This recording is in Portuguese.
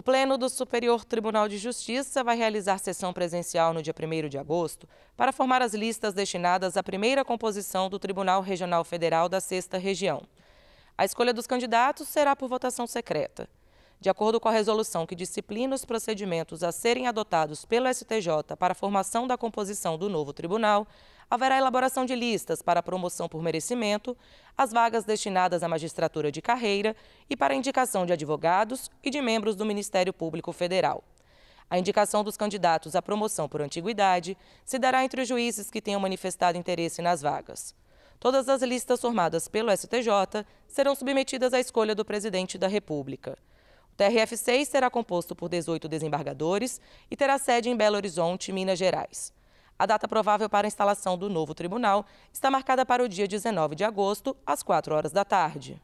O Pleno do Superior Tribunal de Justiça vai realizar sessão presencial no dia 1 de agosto para formar as listas destinadas à primeira composição do Tribunal Regional Federal da Sexta Região. A escolha dos candidatos será por votação secreta. De acordo com a resolução que disciplina os procedimentos a serem adotados pelo STJ para a formação da composição do novo tribunal, haverá elaboração de listas para promoção por merecimento, as vagas destinadas à magistratura de carreira e para indicação de advogados e de membros do Ministério Público Federal. A indicação dos candidatos à promoção por antiguidade se dará entre os juízes que tenham manifestado interesse nas vagas. Todas as listas formadas pelo STJ serão submetidas à escolha do presidente da República. O TRF-6 será composto por 18 desembargadores e terá sede em Belo Horizonte, Minas Gerais. A data provável para a instalação do novo tribunal está marcada para o dia 19 de agosto, às 4 horas da tarde.